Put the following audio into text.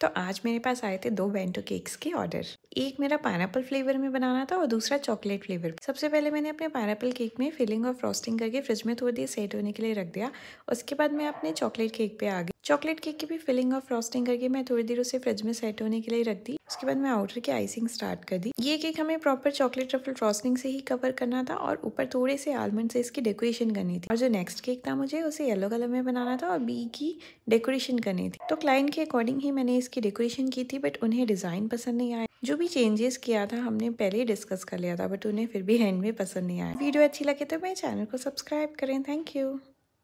तो आज मेरे पास आए थे दो बेंटो केक्स के ऑर्डर एक मेरा पाइनएप्पल फ्लेवर में बनाना था और दूसरा चॉकलेट फ्लेवर सबसे पहले मैंने अपने पाइनएप्पल केक में फिलिंग और फ्रॉस्टिंग करके फ्रिज में थोड़ी देर सेट होने के लिए रख दिया उसके बाद मैं अपने चॉकलेट केक पे आ गई चॉकलेट केक की भी फिलिंग और फ्रॉस्टिंग करके मैं थोड़ी देर उसे फ्रिज में सेट होने के लिए रख दी उसके बाद मैं आउटर की आइसिंग स्टार्ट कर दी ये केक हमें प्रॉपर चॉकलेट ट्रफल फ्रॉस्टिंग से ही कवर करना था और ऊपर थोड़े से आलमंड से इसकी डेकोरेशन करनी थी और जो नेक्स्ट केक था मुझे उसे येलो कलर में बनाना था और बी की डेकोरेशन करनी थी तो क्लाइंट के अकॉर्डिंग ही मैंने इसकी डेकोरेशन की थी बट उन्हें डिज़ाइन पसंद नहीं आया जो भी चेंजेस किया था हमने पहले ही डिस्कस कर लिया था बट उन्हें फिर भी हैंड में पसंद नहीं आया वीडियो अच्छी लगे तो मेरे चैनल को सब्सक्राइब करें थैंक यू